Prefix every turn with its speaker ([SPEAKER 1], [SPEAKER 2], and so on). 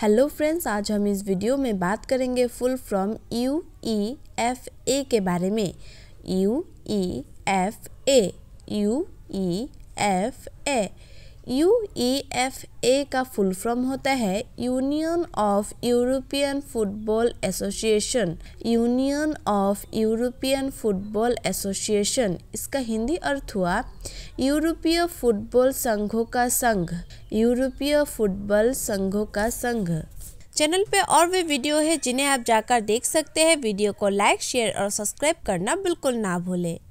[SPEAKER 1] hello friends आज हम इस वीडियो में बात करेंगे full from U E F A के बारे में U E F A U E F A U E F A का फुल फॉर्म होता है union of European football association union of European football association इसका हिंदी अर्थ हुआ यूरोपीय फुटबॉल संघों का संघ यूरोपीय फुटबॉल संघों का संघ
[SPEAKER 2] चैनल पे और भी वीडियो है जिन्हें आप जाकर देख सकते हैं वीडियो को लाइक शेयर और सब्सक्राइब करना बिल्कुल ना भूलें